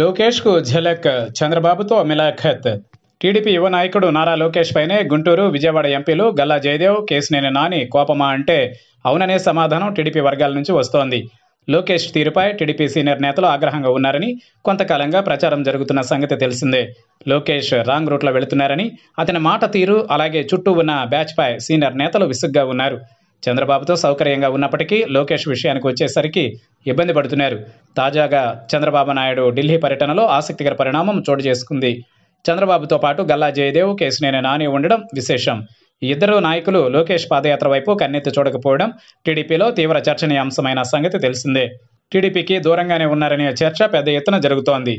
లోకేష్కు ఝలక్ చంద్రబాబుతో మిలాఖత్ టీడీపీ యువ నాయకుడు నారా లోకేష్ పైనే గుంటూరు విజయవాడ ఎంపీలు గల్లా జయదేవ్ నేను నాని కోపమా అంటే అవుననే సమాధానం టీడీపీ వర్గాల నుంచి వస్తోంది లోకేష్ తీరుపై టీడీపీ సీనియర్ నేతలు ఆగ్రహంగా ఉన్నారని కొంతకాలంగా ప్రచారం జరుగుతున్న సంగతి తెలిసిందే లోకేష్ రాంగ్ రూట్లో వెళుతున్నారని అతని మాట తీరు అలాగే చుట్టూ ఉన్న బ్యాచ్పై సీనియర్ నేతలు విసుగ్గా ఉన్నారు చంద్రబాబుతో సౌకర్యంగా ఉన్నప్పటికీ లోకేష్ విషయానికి వచ్చేసరికి ఇబ్బంది పడుతున్నారు తాజాగా చంద్రబాబు నాయుడు ఢిల్లీ పర్యటనలో ఆసక్తికర పరిణామం చోటు చేసుకుంది చంద్రబాబుతో పాటు గల్లా జయదేవ్ కేసునేని నాని ఉండడం విశేషం ఇద్దరు నాయకులు లోకేష్ పాదయాత్ర వైపు కన్నెత్తి చూడకపోవడం టీడీపీలో తీవ్ర చర్చనీయాంశమైన సంగతి తెలిసిందే టీడీపీకి దూరంగానే ఉన్నారనే చర్చ పెద్ద ఎత్తున జరుగుతోంది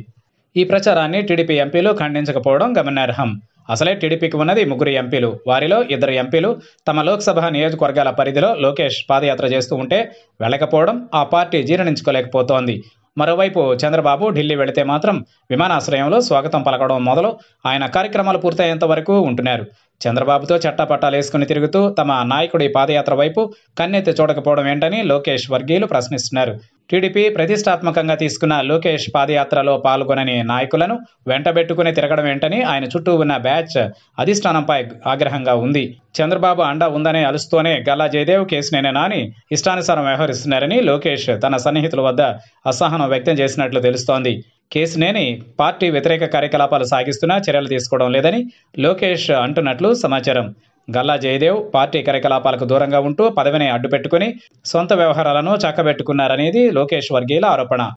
ఈ ప్రచారాన్ని టీడీపీ ఎంపీలు ఖండించకపోవడం గమనార్హం అసలే టీడీపీకి ఉన్నది ముగ్గురు ఎంపీలు వారిలో ఇద్దరు ఎంపీలు తమ లోక్సభ నియోజకవర్గాల పరిధిలో లోకేష్ పాదయాత్ర చేస్తూ ఉంటే వెళ్ళకపోవడం ఆ పార్టీ జీర్ణించుకోలేకపోతోంది మరోవైపు చంద్రబాబు ఢిల్లీ వెళితే మాత్రం విమానాశ్రయంలో స్వాగతం పలకడం మొదలు ఆయన కార్యక్రమాలు పూర్తయ్యేంత వరకు ఉంటున్నారు చంద్రబాబుతో చట్టపట్టాలు వేసుకుని తిరుగుతూ తమ నాయకుడి పాదయాత్ర వైపు కన్నెత్తి చూడకపోవడం ఏంటని లోకేష్ వర్గీయులు ప్రశ్నిస్తున్నారు టీడీపీ ప్రతిష్టాత్మకంగా తీసుకున్న లోకేష్ పాదయాత్రలో పాల్గొనని నాయకులను వెంటబెట్టుకుని తిరగడం ఏంటని ఆయన చుట్టూ ఉన్న బ్యాచ్ అధిష్టానంపై ఆగ్రహంగా ఉంది చంద్రబాబు అండ ఉందనే అలుస్తూనే గల్లా జయదేవ్ కేసునేనే నాని ఇష్టానుసారం వ్యవహరిస్తున్నారని లోకేష్ తన సన్నిహితుల వద్ద అసహనం వ్యక్తం చేసినట్లు తెలుస్తోంది కేసునేని పార్టీ వ్యతిరేక కార్యకలాపాలు సాగిస్తున్నా చర్యలు తీసుకోవడం లేదని లోకేష్ అంటున్నట్లు సమాచారం గల్లా జయదేవ్ పార్టీ కార్యకలాపాలకు దూరంగా ఉంటూ పదవిని అడ్డుపెట్టుకుని సొంత వ్యవహారాలను చక్కబెట్టుకున్నారనేది లోకేష్ వర్గీయుల ఆరోపణ